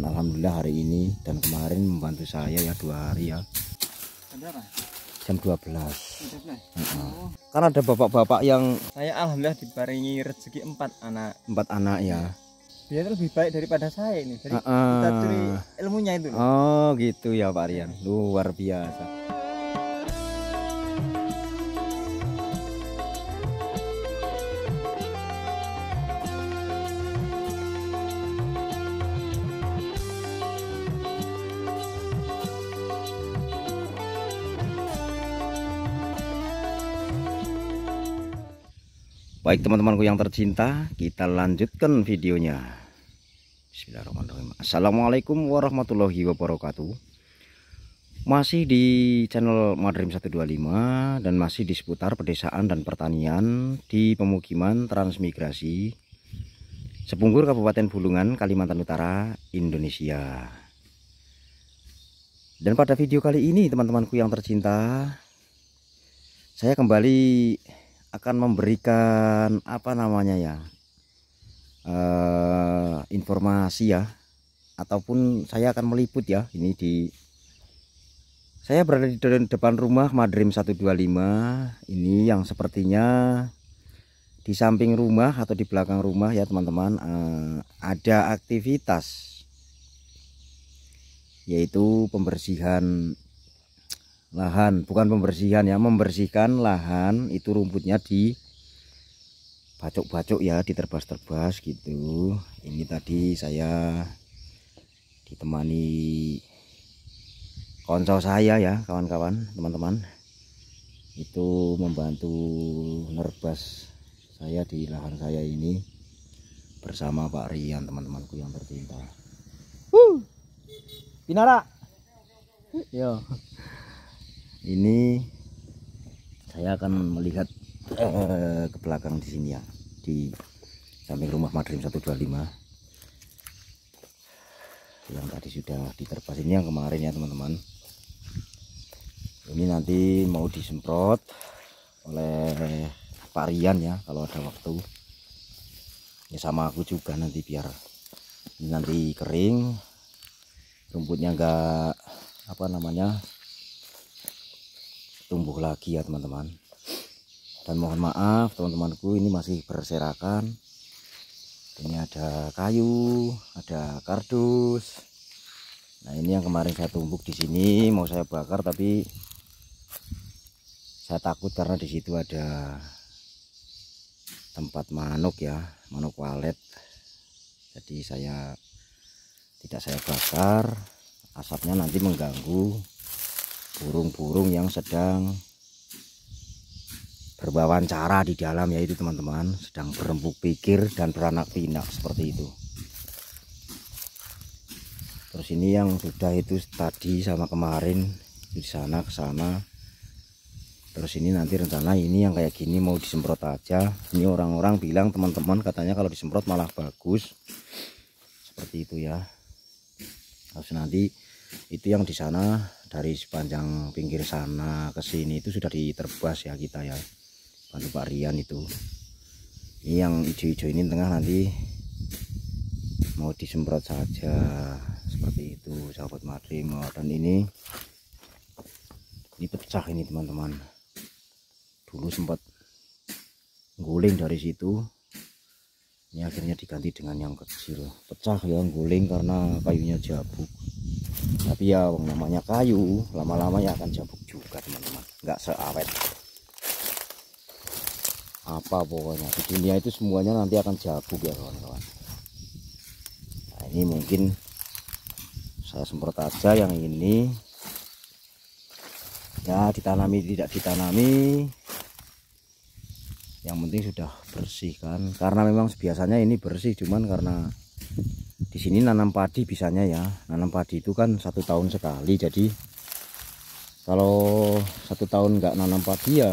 dan alhamdulillah hari ini dan kemarin membantu saya ya dua hari ya jam 12, belas. Uh -uh. karena ada bapak-bapak yang saya alhamdulillah dibarengi rezeki empat anak empat anak ya dia lebih baik daripada saya ini dari uh -uh. kita ilmunya itu oh gitu ya Pak Rian luar biasa Baik teman-temanku yang tercinta, kita lanjutkan videonya. Bismillahirrahmanirrahim. Assalamualaikum warahmatullahi wabarakatuh. Masih di channel Madrim 125 dan masih di seputar pedesaan dan pertanian di pemukiman transmigrasi Sepunggur Kabupaten Bulungan, Kalimantan Utara, Indonesia. Dan pada video kali ini teman-temanku yang tercinta, saya kembali akan memberikan apa namanya ya uh, informasi ya ataupun saya akan meliput ya ini di saya berada di depan rumah Madrim 125 ini yang sepertinya di samping rumah atau di belakang rumah ya teman-teman uh, ada aktivitas yaitu pembersihan lahan bukan pembersihan ya membersihkan lahan itu rumputnya di bacok-bacok ya diterbas-terbas gitu ini tadi saya ditemani konsol saya ya kawan-kawan teman-teman itu membantu nerbas saya di lahan saya ini bersama Pak Rian teman-temanku yang tercinta. Uh, binara, Yo ini saya akan melihat eh, ke belakang di sini ya di samping rumah Madrim 125 yang tadi sudah diterpas ini yang kemarin ya teman-teman ini nanti mau disemprot oleh Pak Rian ya kalau ada waktu ini ya, sama aku juga nanti biar ini nanti kering rumputnya enggak apa namanya tumbuh lagi ya teman-teman dan mohon maaf teman-temanku ini masih berserakan ini ada kayu ada kardus nah ini yang kemarin saya tumbuk di sini mau saya bakar tapi saya takut karena di situ ada tempat manuk ya manuk walet jadi saya tidak saya bakar asapnya nanti mengganggu burung-burung yang sedang berwawancara di dalam yaitu teman-teman sedang berembuk pikir dan beranak pinak seperti itu terus ini yang sudah itu tadi sama kemarin di sana ke sana terus ini nanti rencana ini yang kayak gini mau disemprot aja ini orang-orang bilang teman-teman katanya kalau disemprot malah bagus seperti itu ya terus nanti itu yang di sana dari sepanjang pinggir sana ke sini itu sudah diterbas ya kita ya bantu Pak Rian itu ini yang hijau-hijau ini tengah nanti mau disemprot saja seperti itu sahabat madrimor oh, dan ini ini pecah ini teman-teman dulu sempat guling dari situ ini akhirnya diganti dengan yang kecil pecah yang guling karena kayunya jabuk tapi ya namanya kayu lama-lama ya akan cabuk juga teman-teman nggak seawet apa pokoknya di dunia itu semuanya nanti akan jabuk ya kawan-kawan nah, ini mungkin saya semprot aja yang ini ya ditanami tidak ditanami yang penting sudah bersih kan karena memang biasanya ini bersih cuman karena di sini nanam padi bisanya ya nanam padi itu kan satu tahun sekali jadi kalau satu tahun nggak nanam padi ya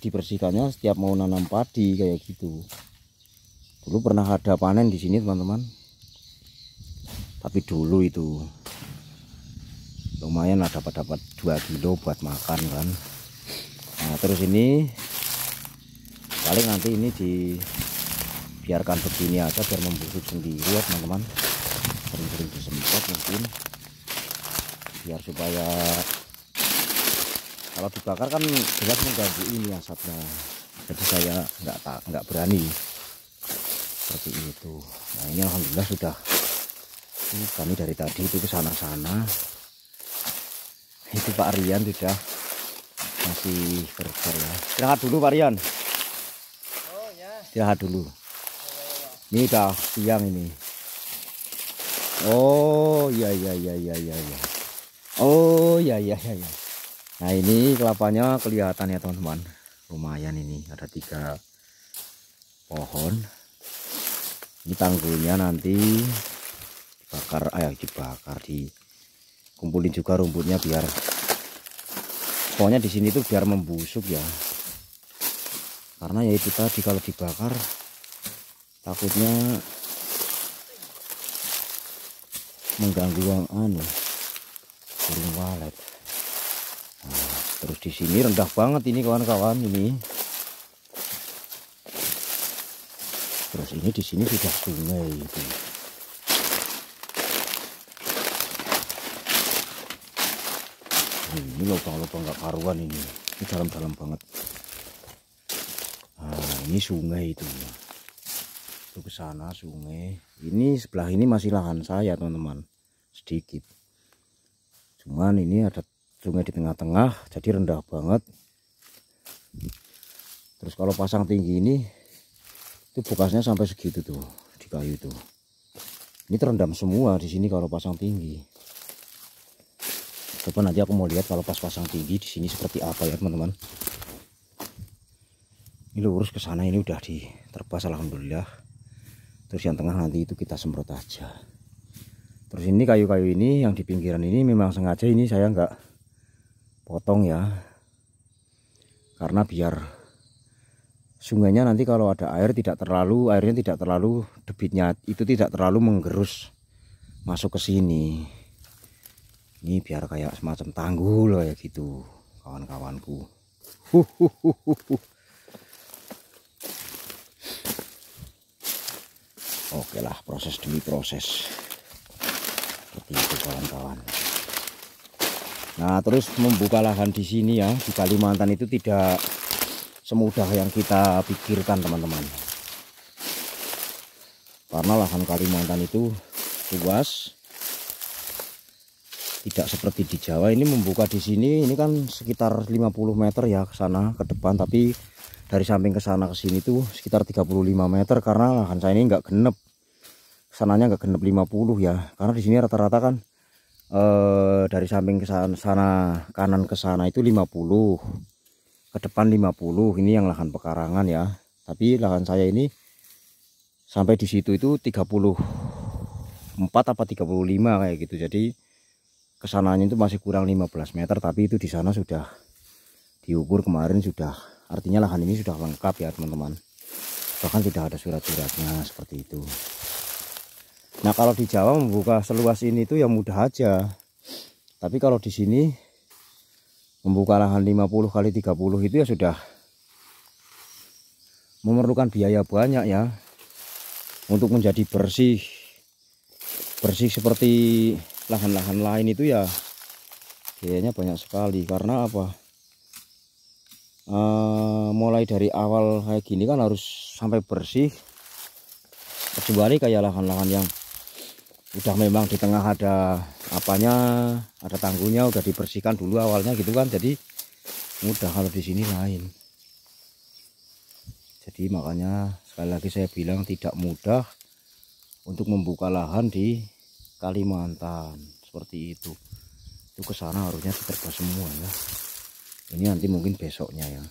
dibersihkannya setiap mau nanam padi kayak gitu dulu pernah ada panen di sini teman-teman tapi dulu itu lumayan ada dapat dapat 2 kilo buat makan kan nah terus ini paling nanti ini di biarkan begini aja biar membusuk sendiri ya teman-teman sering-sering disemprot mungkin biar supaya kalau dibakar kan jelas mengganggu ini asapnya jadi saya nggak tak nggak berani seperti itu nah ini alhamdulillah sudah ini kami dari tadi itu ke sana-sana itu Pak Rian sudah masih kerja ya istirahat dulu Pak Rian oh, ya. istirahat dulu ini dah siang ini. Oh, iya iya iya iya iya iya. Oh, iya iya iya iya. Nah, ini kelapanya kelihatan ya, teman-teman. Lumayan ini, ada tiga pohon. Ini tanggulnya nanti dibakar, ayo eh, dibakar di kumpulin juga rumputnya biar pokoknya di sini tuh biar membusuk ya. Karena ya itu tadi kalau dibakar takutnya mengganggu yang anu burung walet nah, terus di sini rendah banget ini kawan-kawan ini terus ini di sini sudah sungai itu ini lubang-lubang gak karuan ini ini dalam-dalam banget nah, ini sungai itu nah, menuju ke sana sungai ini sebelah ini masih lahan saya teman-teman sedikit cuman ini ada sungai di tengah-tengah jadi rendah banget terus kalau pasang tinggi ini itu bekasnya sampai segitu tuh di kayu tuh ini terendam semua di sini kalau pasang tinggi coba nanti aku mau lihat kalau pas pasang tinggi di sini seperti apa ya teman-teman ini lurus ke sana ini udah diterpas alhamdulillah terus yang tengah nanti itu kita semprot aja terus ini kayu-kayu ini yang di pinggiran ini memang sengaja ini saya nggak potong ya karena biar sungainya nanti kalau ada air tidak terlalu airnya tidak terlalu debitnya itu tidak terlalu menggerus masuk ke sini ini biar kayak semacam tanggul kayak gitu kawan-kawanku oke lah proses demi proses seperti itu kawan-kawan nah terus membuka lahan di sini ya di Kalimantan itu tidak semudah yang kita pikirkan teman-teman karena lahan Kalimantan itu luas tidak seperti di Jawa ini membuka di sini ini kan sekitar 50 meter ya ke sana ke depan tapi dari samping ke sana ke sini tuh sekitar 35 meter karena lahan saya ini nggak genep sananya nggak genep 50 ya karena di sini rata-rata kan eh, dari samping ke sana, sana kanan ke sana itu 50 ke depan 50 ini yang lahan pekarangan ya tapi lahan saya ini sampai di situ itu 34 apa 35 kayak gitu jadi kesananya itu masih kurang 15 meter tapi itu di sana sudah diukur kemarin sudah artinya lahan ini sudah lengkap ya teman-teman bahkan tidak ada surat-suratnya seperti itu nah kalau di Jawa membuka seluas ini itu ya mudah aja tapi kalau di sini membuka lahan 50 kali 30 itu ya sudah memerlukan biaya banyak ya untuk menjadi bersih bersih seperti lahan-lahan lain itu ya biayanya banyak sekali karena apa uh, mulai dari awal kayak gini kan harus sampai bersih kecuali kayak lahan-lahan yang udah memang di tengah ada apanya ada tanggungnya udah dibersihkan dulu awalnya gitu kan jadi mudah kalau di sini lain jadi makanya sekali lagi saya bilang tidak mudah untuk membuka lahan di Kalimantan seperti itu itu kesana harusnya diterpa semua ya ini nanti mungkin besoknya ya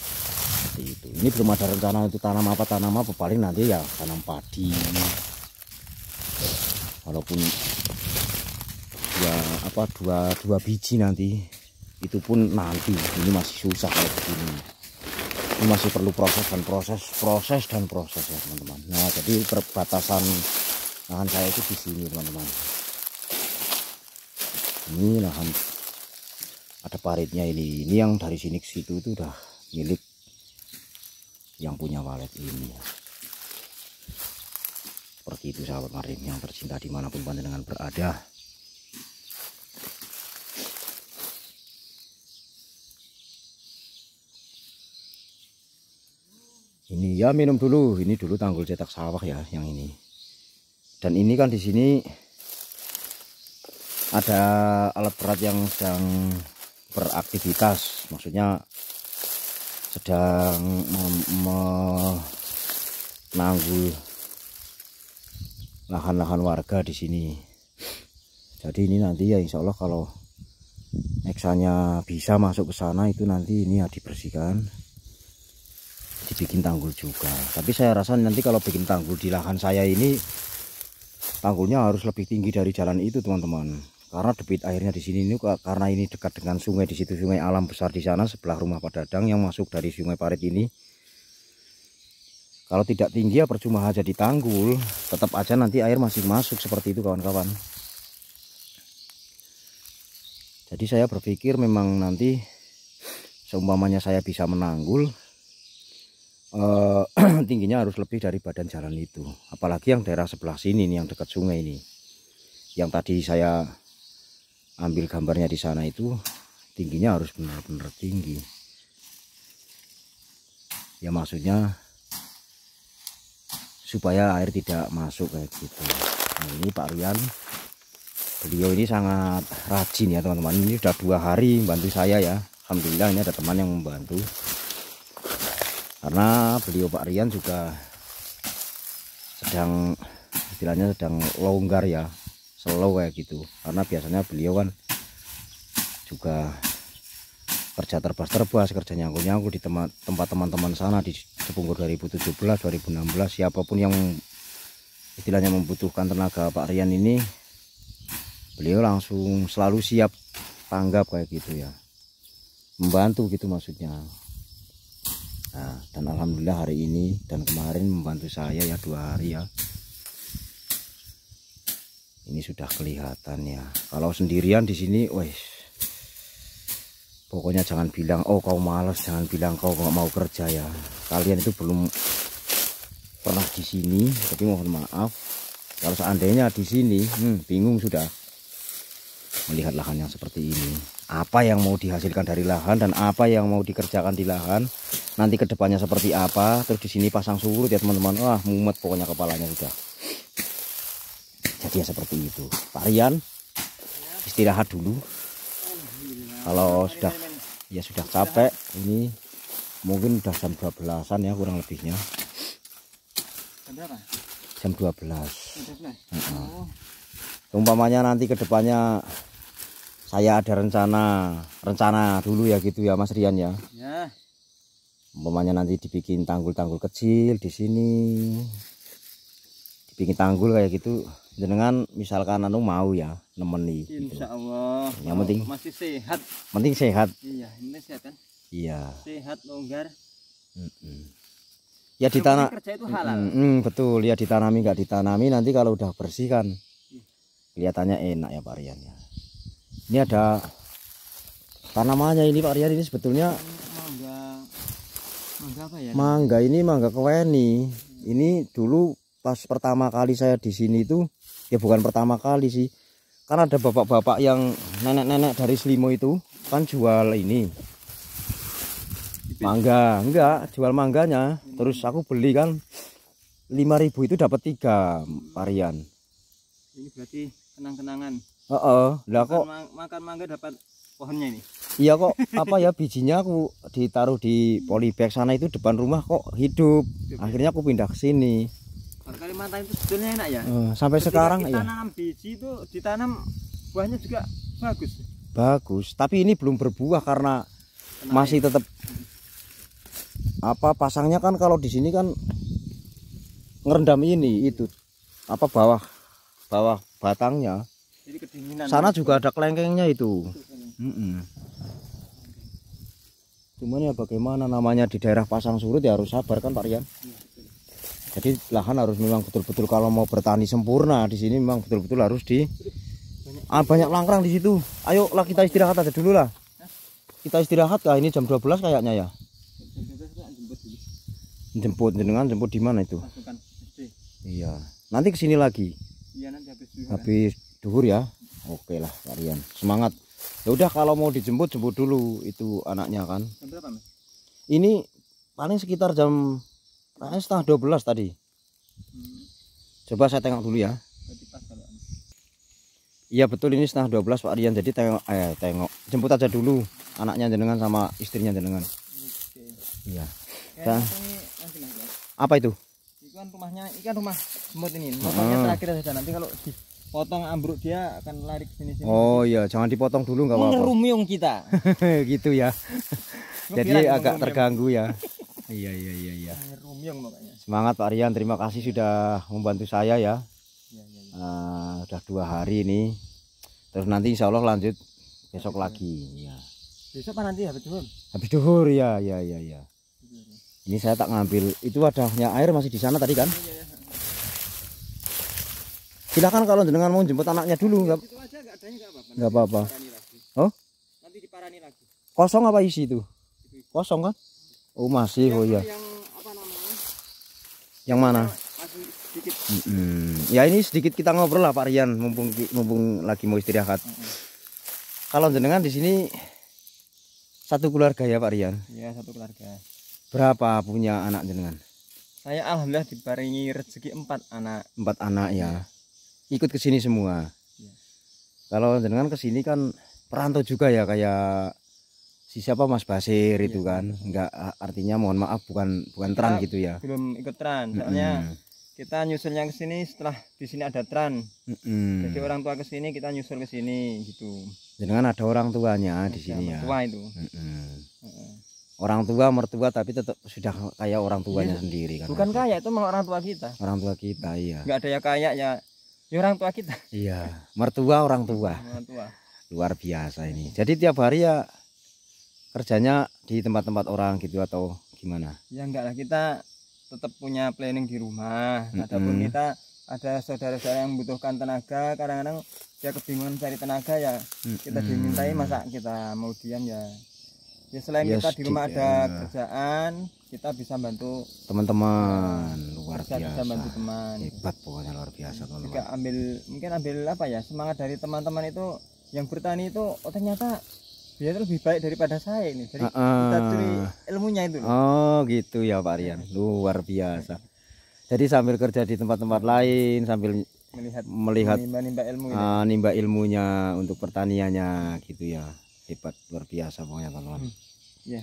seperti itu ini belum ada rencana itu tanam apa tanam apa paling nanti ya tanam padi walaupun ya apa dua dua biji nanti itu pun nanti ini masih susah kalau begini ini masih perlu proses dan proses proses dan proses ya teman-teman nah jadi perbatasan lahan saya itu di sini teman-teman ini lahan ada paritnya ini ini yang dari sini ke situ itu udah milik yang punya walet ini ya seperti itu sahabat marin yang tercinta dimanapun dengan berada ini ya minum dulu ini dulu tanggul cetak sawah ya yang ini dan ini kan di sini ada alat berat yang sedang beraktivitas maksudnya sedang menanggul lahan-lahan warga di sini jadi ini nanti ya insya Allah kalau eksanya bisa masuk ke sana itu nanti ini ya dibersihkan dibikin tanggul juga tapi saya rasa nanti kalau bikin tanggul di lahan saya ini tanggulnya harus lebih tinggi dari jalan itu teman-teman karena debit airnya di sini ini karena ini dekat dengan sungai di situ sungai alam besar di sana sebelah rumah Pak Dadang yang masuk dari sungai Parit ini kalau tidak tinggi ya percuma aja ditanggul tetap aja nanti air masih masuk seperti itu kawan-kawan jadi saya berpikir memang nanti seumpamanya saya bisa menanggul eh, tingginya harus lebih dari badan jalan itu apalagi yang daerah sebelah sini nih yang dekat sungai ini yang tadi saya ambil gambarnya di sana itu tingginya harus benar-benar tinggi ya maksudnya supaya air tidak masuk kayak gitu nah, ini Pak Rian beliau ini sangat rajin ya teman-teman ini sudah dua hari membantu saya ya Alhamdulillah ini ada teman yang membantu karena beliau Pak Rian juga sedang istilahnya sedang longgar ya slow kayak gitu karena biasanya beliau kan juga kerja terbas-terbas kerja nyangkut-nyangkut di tempat teman-teman sana di Sepunggur 2017 2016 siapapun yang istilahnya membutuhkan tenaga Pak Rian ini beliau langsung selalu siap tanggap kayak gitu ya membantu gitu maksudnya nah, dan Alhamdulillah hari ini dan kemarin membantu saya ya dua hari ya ini sudah kelihatan ya kalau sendirian di sini wes pokoknya jangan bilang oh kau malas. jangan bilang kau nggak mau kerja ya kalian itu belum pernah di sini tapi mohon maaf kalau seandainya di sini hmm, bingung sudah melihat lahan yang seperti ini apa yang mau dihasilkan dari lahan dan apa yang mau dikerjakan di lahan nanti kedepannya seperti apa terus di sini pasang surut ya teman-teman wah mumet pokoknya kepalanya sudah dia ya seperti itu Pak Rian istirahat dulu kalau sudah ya sudah capek ini mungkin udah jam 12an ya kurang lebihnya jam 12 oh. umpamanya nanti kedepannya saya ada rencana rencana dulu ya gitu ya Mas Rian ya. ya. umpamanya nanti dibikin tanggul-tanggul kecil di sini dibikin tanggul kayak gitu jenengan misalkan anu mau ya nemeni gitu. Insya Allah yang oh, penting masih sehat penting sehat iya ini sehat kan iya sehat longgar mm -mm. ya di kerja itu halal mm -mm, betul ya ditanami nggak ditanami nanti kalau udah bersih kan iya. kelihatannya enak ya Pak Rian ya ini ada tanamannya ini Pak Rian ini sebetulnya mangga mangga apa ya mangga ini mangga keweni ini dulu pas pertama kali saya di sini itu ya bukan pertama kali sih karena ada bapak-bapak yang nenek-nenek dari Slimo itu kan jual ini mangga enggak jual mangganya terus aku beli kan 5000 itu dapat tiga varian ini berarti kenang-kenangan uh -uh. lah kok ma makan mangga dapat pohonnya ini iya kok apa ya bijinya aku ditaruh di polybag sana itu depan rumah kok hidup ya? akhirnya aku pindah ke sini Kalimantan itu sebetulnya enak ya hmm, sampai Ketika sekarang kita ya tanam biji itu ditanam buahnya juga bagus bagus tapi ini belum berbuah karena Kenapa masih ya? tetap apa pasangnya kan kalau di sini kan ngerendam ini itu apa bawah bawah batangnya Jadi kedinginan sana juga ada kelengkengnya itu, itu mm -mm. cuman ya bagaimana namanya di daerah pasang surut ya harus sabar kan Pak Rian iya jadi lahan harus memang betul-betul kalau mau bertani sempurna di sini memang betul-betul harus di banyak, ah, banyak langkrang di situ ayo lah kita istirahat aja dulu lah kita istirahat lah ini jam 12 kayaknya ya jemput dengan jemput di mana itu iya nanti kesini lagi iya nanti ya. habis duhur, ya oke lah kalian semangat ya udah kalau mau dijemput jemput dulu itu anaknya kan ini paling sekitar jam Nah, setengah 12 tadi. Hmm. Coba saya tengok dulu ya. Iya betul ini setengah 12 Pak Rian. Jadi tengok eh tengok jemput aja dulu anaknya jenengan sama istrinya jenengan. Iya. Nah, apa itu? Itu kan rumahnya, ikan rumah semut ini. Rumahnya hmm. terakhir saja nanti kalau dipotong ambruk dia akan lari ke sini sini. Oh iya, jangan dipotong dulu nggak apa-apa. kita. gitu ya. Jadi agak terganggu ya. Iya iya iya iya. Semangat Pak Rian, terima kasih sudah membantu saya ya. Iya iya. iya. Uh, eh, udah dua hari ini. Terus nanti Insya Allah lanjut besok habis iya. lagi. Iya. Besok apa nanti habis duhur? Habis duhur ya ya ya ya. Ini saya tak ngambil itu wadahnya air masih di sana tadi kan? Iya, iya, iya. Silakan kalau dengan mau jemput anaknya dulu nggak? Nggak apa-apa. Oh? Nanti diparani lagi. Oh? Kosong apa isi itu? Kosong kan? Oh masih, yang oh iya. Yang, yang mana? Masih Mm Ya ini sedikit kita ngobrol lah Pak Rian, mumpung mumpung lagi mau istirahat. Mm -hmm. Kalau jenengan di sini satu keluarga ya Pak Rian? Iya satu keluarga. Berapa punya anak jenengan? Saya alhamdulillah diparingi rezeki empat anak. Empat anak ya. ya. Ikut ke sini semua. Ya. Kalau jenengan ke sini kan perantau juga ya kayak si siapa Mas Basir iya. itu kan enggak artinya mohon maaf bukan bukan tran gitu ya belum ikut tran soalnya mm -hmm. kita nyusul yang kesini setelah di sini ada tran mm -hmm. jadi orang tua kesini kita nyusul ke sini gitu dengan ada orang tuanya ada di sini ya tua itu mm -hmm. Mm -hmm. orang tua mertua tapi tetap sudah kayak orang tuanya iya. sendiri kan bukan ya? kaya itu mah orang tua kita orang tua kita iya enggak ada ya kaya ya ya orang tua kita iya mertua orang tua orang tua luar biasa ini jadi tiap hari ya kerjanya di tempat-tempat orang gitu atau gimana? Ya enggak lah kita tetap punya planning di rumah. Mm -hmm. Adapun kita ada saudara-saudara yang membutuhkan tenaga, kadang-kadang dia kebingungan cari tenaga ya -hmm. kita dimintai masa kita mau diam ya. Ya selain yes, kita di rumah gitu ada ya. kerjaan, kita bisa bantu teman-teman luar biasa. Bisa bantu teman. Hebat pokoknya luar biasa kalau. Juga ambil mungkin ambil apa ya semangat dari teman-teman itu yang bertani itu oh ternyata dia lebih baik daripada saya ini jadi uh, uh. kita ilmunya itu oh gitu ya Pak Rian luar biasa jadi sambil kerja di tempat-tempat lain sambil melihat melihat nimba, nimba ilmu uh, nimba ilmunya untuk pertaniannya gitu ya hebat luar biasa pokoknya teman-teman hmm. Iya.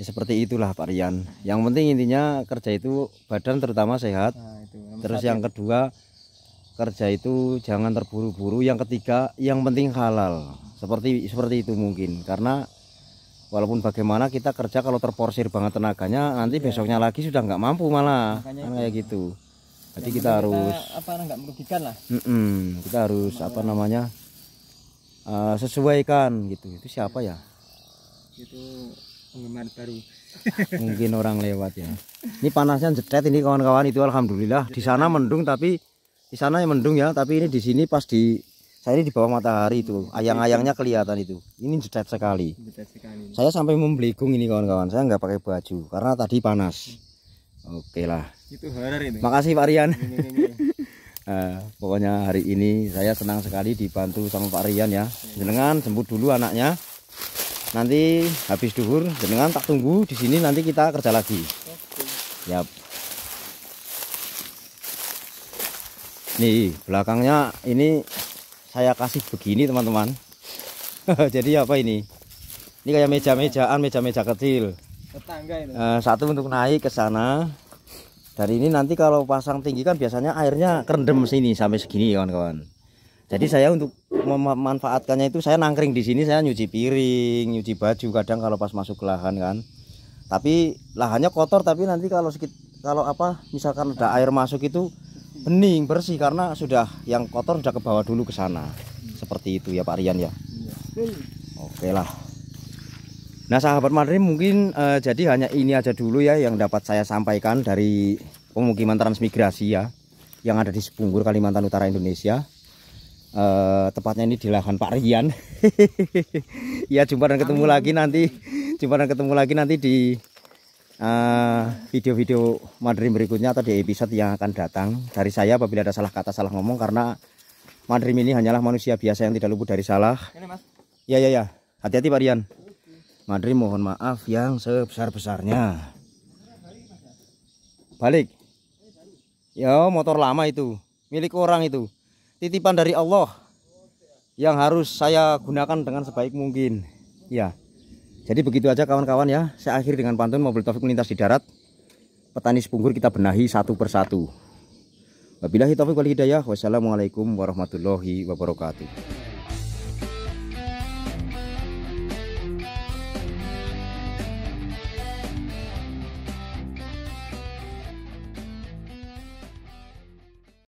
ya seperti itulah Pak Rian yang penting intinya kerja itu badan terutama sehat nah, itu. terus yang kedua kerja itu jangan terburu-buru yang ketiga yang penting halal seperti seperti itu mungkin karena walaupun bagaimana kita kerja kalau terporsir banget tenaganya nanti ya. besoknya lagi sudah nggak mampu malah kan kayak gitu jadi kita, kita harus apa nggak merugikan lah mm -mm, kita harus Mereka. apa namanya uh, sesuaikan gitu itu siapa ya itu penggemar baru mungkin orang lewat ya ini panasnya jedet ini kawan-kawan itu alhamdulillah di sana mendung tapi di sana yang mendung ya tapi ini di sini pas di saya ini di bawah matahari itu ayang-ayangnya kelihatan itu ini jutek sekali. sekali saya sampai membelikung ini kawan-kawan saya nggak pakai baju karena tadi panas oke lah itu ini makasih Pak Rian uh, pokoknya hari ini saya senang sekali dibantu sama Pak Rian ya jenengan sembuh dulu anaknya nanti habis duhur jenengan tak tunggu di sini nanti kita kerja lagi oke. ya nih belakangnya ini saya kasih begini teman-teman jadi apa ini ini kayak meja-mejaan meja-meja kecil tetangga ini. Eh, satu untuk naik ke sana dari ini nanti kalau pasang tinggi kan biasanya airnya kerendam sini sampai segini kawan-kawan jadi saya untuk memanfaatkannya itu saya nangkring di sini saya nyuci piring nyuci baju kadang kalau pas masuk ke lahan kan tapi lahannya kotor tapi nanti kalau sedikit kalau apa misalkan ada air masuk itu bening bersih karena sudah yang kotor sudah ke bawah dulu ke sana seperti itu ya Pak Rian ya oke lah Nah sahabat Madri mungkin eh, jadi hanya ini aja dulu ya yang dapat saya sampaikan dari pemukiman transmigrasi ya yang ada di Sepunggur Kalimantan Utara Indonesia eh, tepatnya ini di lahan Pak Rian ya jumpa dan ketemu Amin. lagi nanti jumpa dan ketemu lagi nanti di Eh, video-video uh, materi berikutnya atau di episode yang akan datang dari saya apabila ada salah kata salah ngomong karena materi ini hanyalah manusia biasa yang tidak luput dari salah ini mas ya ya ya hati-hati Pak Rian Madri mohon maaf yang sebesar-besarnya balik ya motor lama itu milik orang itu titipan dari Allah yang harus saya gunakan dengan sebaik mungkin ya jadi begitu aja kawan-kawan ya. Saya akhiri dengan pantun mobil Taufik melintas di darat. Petani sepunggur kita benahi satu persatu. Wabillahi Taufik wal hidayah. Wassalamualaikum warahmatullahi wabarakatuh.